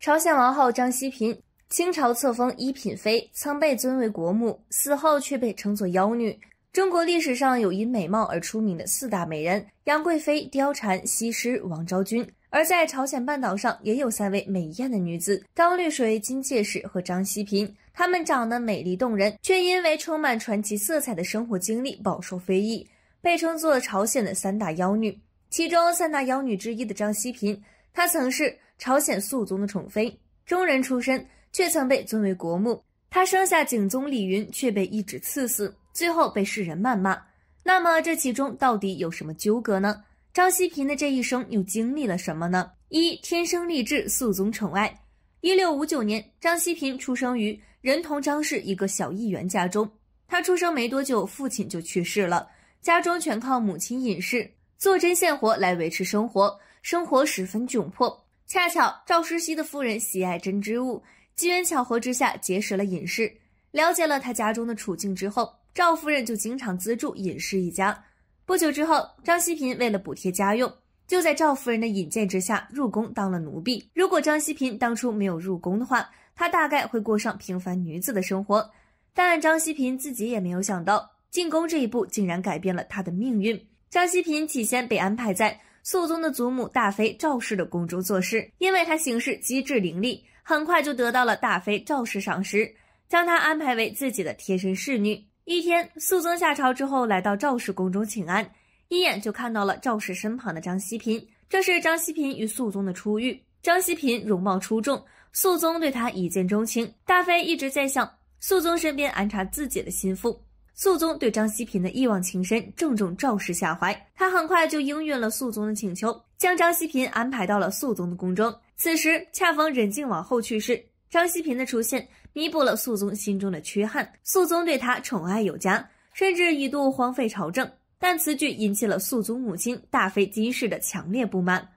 朝鲜王后张希嫔，清朝册封一品妃，曾被尊为国母，死后却被称作妖女。中国历史上有因美貌而出名的四大美人：杨贵妃、貂蝉、西施、王昭君。而在朝鲜半岛上，也有三位美艳的女子：张绿水、金介石和张希嫔。她们长得美丽动人，却因为充满传奇色彩的生活经历，饱受非议，被称作朝鲜的三大妖女。其中三大妖女之一的张希嫔，她曾是朝鲜肃宗的宠妃，中人出身，却曾被尊为国母。她生下景宗李云，却被一指赐死，最后被世人谩骂。那么这其中到底有什么纠葛呢？张希嫔的这一生又经历了什么呢？一天生丽质，肃宗宠爱。一六五九年，张希嫔出生于仁同张氏一个小议员家中。她出生没多久，父亲就去世了，家中全靠母亲隐世。做针线活来维持生活，生活十分窘迫。恰巧赵诗熙的夫人喜爱针织物，机缘巧合之下结识了尹氏，了解了他家中的处境之后，赵夫人就经常资助尹氏一家。不久之后，张希平为了补贴家用，就在赵夫人的引荐之下入宫当了奴婢。如果张希平当初没有入宫的话，她大概会过上平凡女子的生活。但张希平自己也没有想到，进宫这一步竟然改变了他的命运。张希嫔起先被安排在肃宗的祖母大妃赵氏的宫中做事，因为她行事机智伶俐，很快就得到了大妃赵氏赏识，将她安排为自己的贴身侍女。一天，肃宗下朝之后来到赵氏宫中请安，一眼就看到了赵氏身旁的张希嫔，这是张希嫔与肃宗的初遇。张希嫔容貌出众，肃宗对她一见钟情。大妃一直在向肃宗身边安插自己的心腹。肃宗对张希嫔的一往情深，正中赵氏下怀。他很快就应允了肃宗的请求，将张希嫔安排到了肃宗的宫中。此时恰逢仁靖王后去世，张希嫔的出现弥补了肃宗心中的缺憾。肃宗对她宠爱有加，甚至一度荒废朝政。但此举引起了肃宗母亲大妃金氏的强烈不满。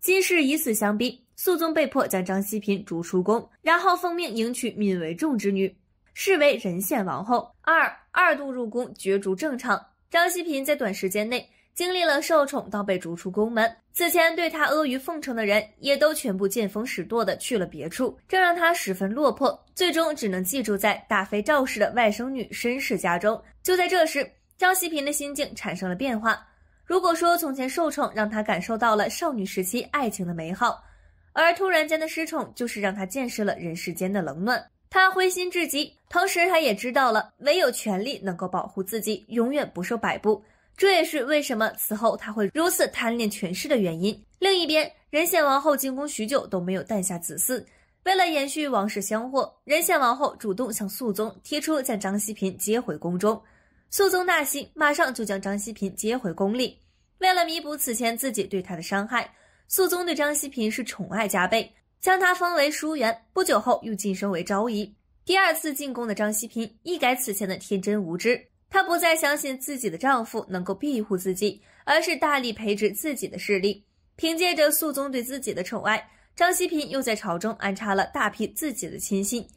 金氏以死相逼，肃宗被迫将张希嫔逐出宫，然后奉命迎娶闵为重之女。视为人献王后，二二度入宫角逐正常。张希嫔在短时间内经历了受宠到被逐出宫门，此前对她阿谀奉承的人也都全部见风使舵的去了别处，这让她十分落魄，最终只能寄住在大妃赵氏的外甥女申氏家中。就在这时，张希嫔的心境产生了变化。如果说从前受宠让她感受到了少女时期爱情的美好，而突然间的失宠就是让她见识了人世间的冷暖。他灰心至极，同时他也知道了，唯有权力能够保护自己，永远不受摆布。这也是为什么此后他会如此贪恋权势的原因。另一边，仁显王后进宫许久都没有诞下子嗣，为了延续王室香火，仁显王后主动向肃宗提出将张希嫔接回宫中。肃宗大喜，马上就将张希嫔接回宫里。为了弥补此前自己对她的伤害，肃宗对张希嫔是宠爱加倍。将她封为淑媛，不久后又晋升为昭仪。第二次进宫的张希平一改此前的天真无知，她不再相信自己的丈夫能够庇护自己，而是大力培植自己的势力。凭借着肃宗对自己的宠爱，张希平又在朝中安插了大批自己的亲信。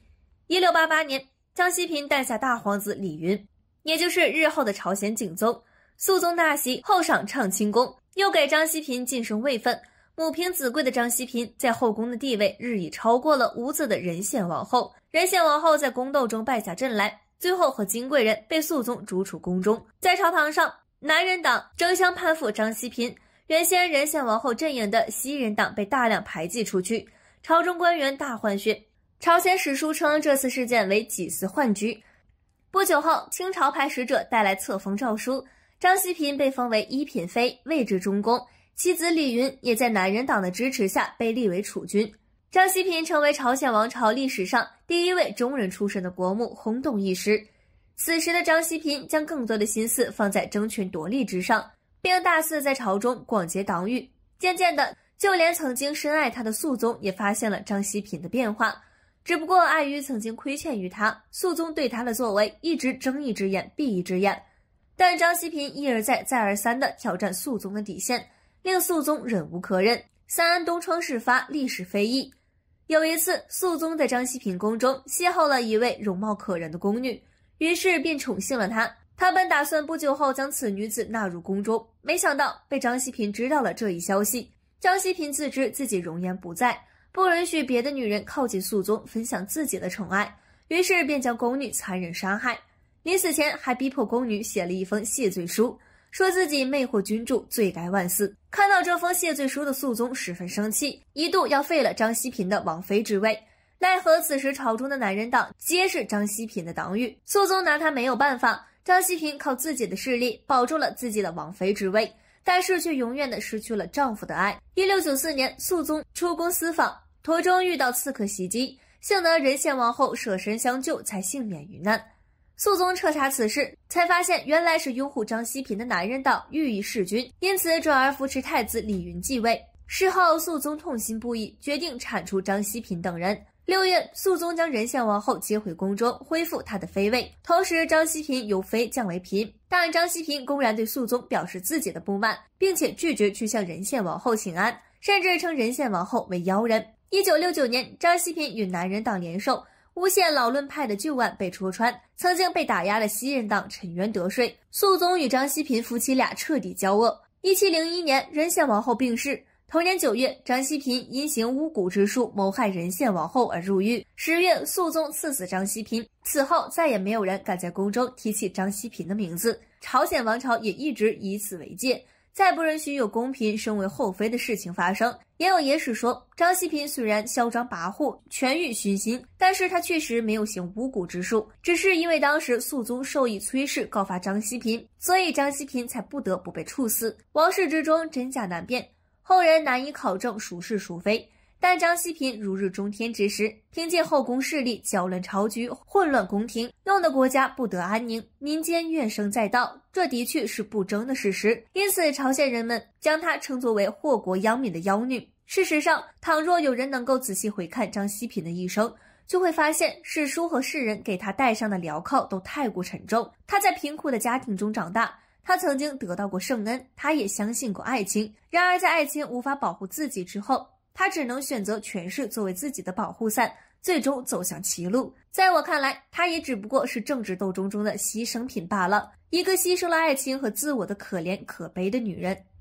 一六八八年，张希平诞下大皇子李云，也就是日后的朝鲜景宗。肃宗大喜，后赏畅清宫，又给张希平晋升位分。母凭子贵的张希嫔在后宫的地位日益超过了无子的仁献王后。仁献王后在宫斗中败下阵来，最后和金贵人被肃宗逐出宫中。在朝堂上，男人党争相攀附张希嫔，原先仁献王后阵营的西人党被大量排挤出去，朝中官员大换血。朝鲜史书称这次事件为几次换局。不久后，清朝派使者带来册封诏书，张希嫔被封为一品妃，位置中宫。妻子李云也在男人党的支持下被立为储君，张希平成为朝鲜王朝历史上第一位中人出身的国母，轰动一时。此时的张希平将更多的心思放在争权夺利之上，并大肆在朝中广结党羽。渐渐的，就连曾经深爱他的肃宗也发现了张希平的变化。只不过碍于曾经亏欠于他，肃宗对他的作为一直睁一只眼闭一只眼。但张希平一而再再而三的挑战肃宗的底线。令肃宗忍无可忍，三东窗事发，历史非议。有一次，肃宗在张熙嫔宫中邂逅了一位容貌可人的宫女，于是便宠幸了她。他本打算不久后将此女子纳入宫中，没想到被张熙嫔知道了这一消息。张熙嫔自知自己容颜不在，不允许别的女人靠近肃宗分享自己的宠爱，于是便将宫女残忍杀害，临死前还逼迫宫女写了一封谢罪书。说自己魅惑君主，罪该万死。看到这封谢罪书的肃宗十分生气，一度要废了张希平的王妃之位。奈何此时朝中的男人党皆是张希平的党羽，肃宗拿他没有办法。张希平靠自己的势力保住了自己的王妃之位，但是却永远的失去了丈夫的爱。一六九四年，肃宗出宫私访途中遇到刺客袭击，幸得仁献王后舍身相救，才幸免于难。肃宗彻查此事，才发现原来是拥护张希平的男人党欲以弑君，因此转而扶持太子李云继位。事后，肃宗痛心不已，决定铲除张希平等人。六月，肃宗将仁献王后接回宫中，恢复她的妃位，同时张希平由妃降为嫔。但张希平公然对肃宗表示自己的不满，并且拒绝去向仁献王后请安，甚至称仁献王后为妖人。一九六九年，张希平与男人党联手。诬陷老论派的旧案被戳穿，曾经被打压的西人党沉冤得水。肃宗与张希平夫妻俩彻底交恶。一七零一年，仁宪王后病逝。同年九月，张希平因行巫蛊之术谋害仁宪王后而入狱。十月，肃宗赐死张希平。此后再也没有人敢在宫中提起张希平的名字。朝鲜王朝也一直以此为戒。再不允许有宫嫔身为后妃的事情发生。也有野史说，张希平虽然嚣张跋扈、权欲熏心，但是他确实没有行巫蛊之术，只是因为当时肃宗授意崔氏告发张希平，所以张希平才不得不被处死。王室之中真假难辨，后人难以考证孰是孰非。但张希嫔如日中天之时，凭借后宫势力搅乱朝局，混乱宫廷，弄得国家不得安宁，民间怨声载道，这的确是不争的事实。因此，朝鲜人们将她称作为祸国殃民的妖女。事实上，倘若有人能够仔细回看张希嫔的一生，就会发现史书和世人给她戴上的镣铐都太过沉重。她在贫苦的家庭中长大，她曾经得到过圣恩，她也相信过爱情。然而，在爱情无法保护自己之后，她只能选择权势作为自己的保护伞，最终走向歧路。在我看来，她也只不过是政治斗争中的牺牲品罢了，一个牺牲了爱情和自我的可怜可悲的女人。